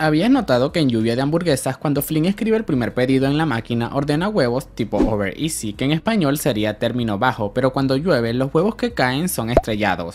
¿Habías notado que en Lluvia de Hamburguesas, cuando Flynn escribe el primer pedido en la máquina, ordena huevos tipo over easy, que en español sería término bajo, pero cuando llueve, los huevos que caen son estrellados?